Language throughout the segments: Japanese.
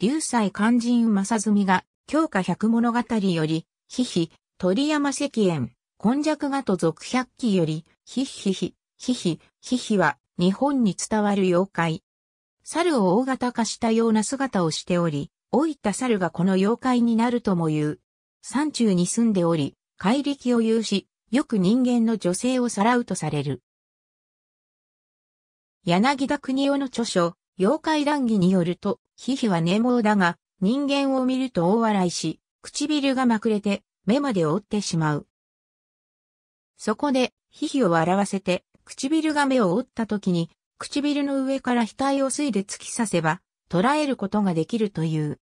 流斎肝心正澄が、教科百物語より、ひひ、鳥山石燕、今弱画と続百鬼より、ひひひ、ひひ、ひひは、日本に伝わる妖怪。猿を大型化したような姿をしており、老いた猿がこの妖怪になるとも言う。山中に住んでおり、怪力を有し、よく人間の女性をさらうとされる。柳田国夫の著書、妖怪談義によると、ヒヒは寝坊だが、人間を見ると大笑いし、唇がまくれて、目まで覆ってしまう。そこで、ヒヒを笑わせて、唇が目を覆った時に、唇の上から額をいで突き刺せば、捉えることができるという。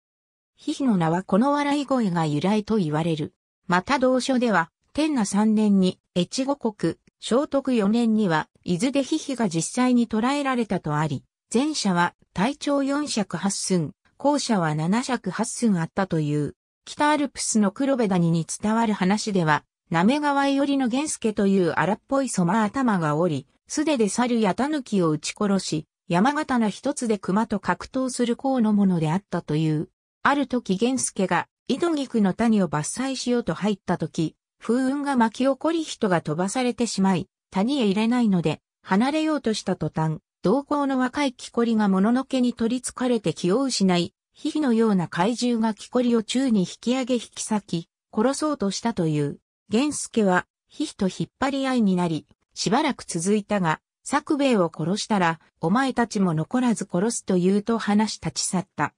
ヒヒの名はこの笑い声が由来と言われる。また同書では、天那三年に越後国、聖徳四年には、伊豆でヒヒが実際に捕らえられたとあり、前者は体長4尺8寸、後者は7尺8寸あったという、北アルプスの黒部谷に伝わる話では、滑川よりの源助という荒っぽいそま頭がおり、素手で猿や狸を撃ち殺し、山形の一つで熊と格闘する甲のものであったという。ある時源助が井戸菊の谷を伐採しようと入った時、風雲が巻き起こり人が飛ばされてしまい、谷へ入れないので、離れようとした途端、同行の若い木こりがもののけに取りつかれて気を失い、ヒヒのような怪獣が木こりを宙に引き上げ引き裂き、殺そうとしたという。玄助は、ヒヒと引っ張り合いになり、しばらく続いたが、作兵衛を殺したら、お前たちも残らず殺すと言うと話し立ち去った。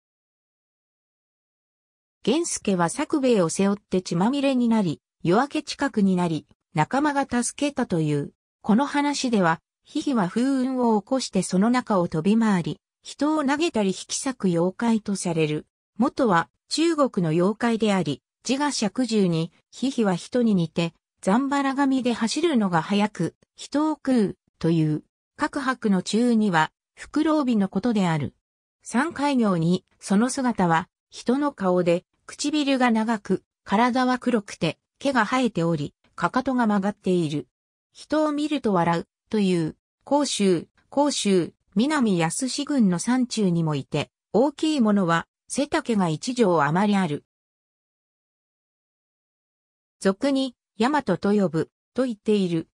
玄助は作兵衛を背負って血まみれになり、夜明け近くになり、仲間が助けたという。この話では、ヒヒは風雲を起こしてその中を飛び回り、人を投げたり引き裂く妖怪とされる。元は中国の妖怪であり、自我尺重に、ヒヒは人に似て、ザンバラ髪で走るのが速く、人を食う、という。各白の中には、袋帯のことである。三海行に、その姿は、人の顔で、唇が長く、体は黒くて、毛が生えており、かかとが曲がっている。人を見ると笑う、という、甲州、甲州、南安市郡の山中にもいて、大きいものは背丈が一畳余りある。俗に、大和と呼ぶ、と言っている。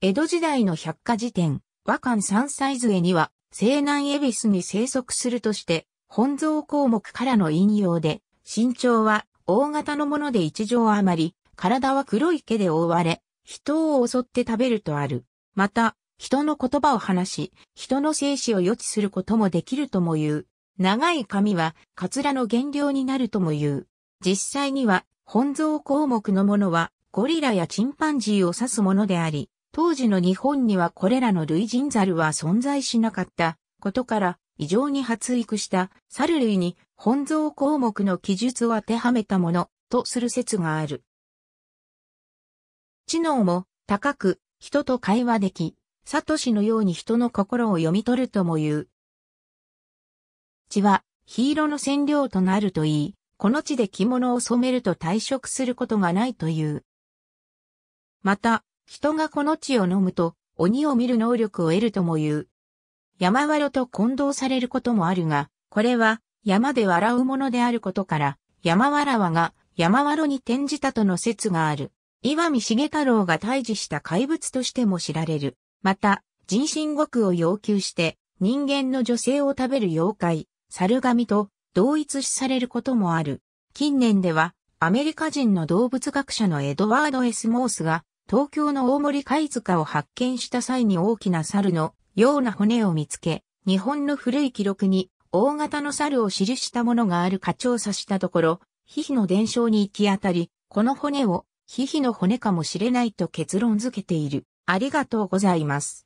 江戸時代の百科事典、和漢三歳図絵には、西南恵比寿に生息するとして、本草項目からの引用で、身長は大型のもので一畳余り、体は黒い毛で覆われ、人を襲って食べるとある。また、人の言葉を話し、人の生死を予知することもできるとも言う。長い髪は、カツラの原料になるとも言う。実際には、本草項目のものは、ゴリラやチンパンジーを指すものであり、当時の日本にはこれらの類人猿は存在しなかったことから、異常に発育した猿類に本草項目の記述を当てはめたものとする説がある。知能も高く、人と会話でき、サトシのように人の心を読み取るとも言う。血は、ヒーロの染料となるといい、この地で着物を染めると退職することがないという。また、人がこの地を飲むと、鬼を見る能力を得るとも言う。山わろと混同されることもあるが、これは、山で笑うものであることから、山わらわが山わろに転じたとの説がある。岩見重太郎が退治した怪物としても知られる。また、人身獄を要求して人間の女性を食べる妖怪、猿神と同一視されることもある。近年では、アメリカ人の動物学者のエドワード・エス・モースが、東京の大森貝塚を発見した際に大きな猿のような骨を見つけ、日本の古い記録に大型の猿を記したものがあるか調査したところ、皮膚の伝承に行き当たり、この骨をヒヒの骨かもしれないと結論付けている。ありがとうございます。